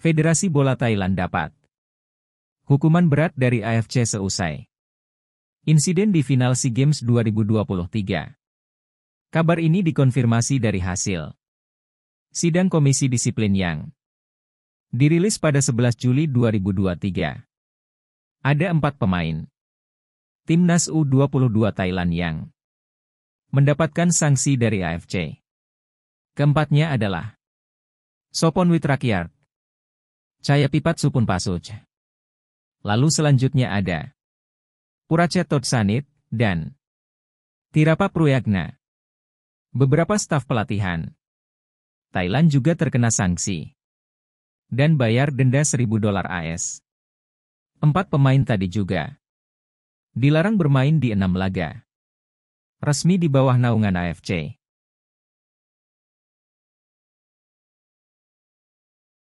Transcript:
Federasi Bola Thailand dapat hukuman berat dari AFC seusai insiden di final SEA Games 2023. Kabar ini dikonfirmasi dari hasil sidang Komisi Disiplin yang dirilis pada 11 Juli 2023. Ada empat pemain timnas U22 Thailand yang mendapatkan sanksi dari AFC. Keempatnya adalah Sopon Witrakyar, Caya Pipat Supun Pasuj. Lalu selanjutnya ada Puracetot Sanit dan Tirapa Pruyagna. Beberapa staf pelatihan. Thailand juga terkena sanksi dan bayar denda 1000 dolar AS. Empat pemain tadi juga dilarang bermain di enam laga resmi di bawah naungan AFC.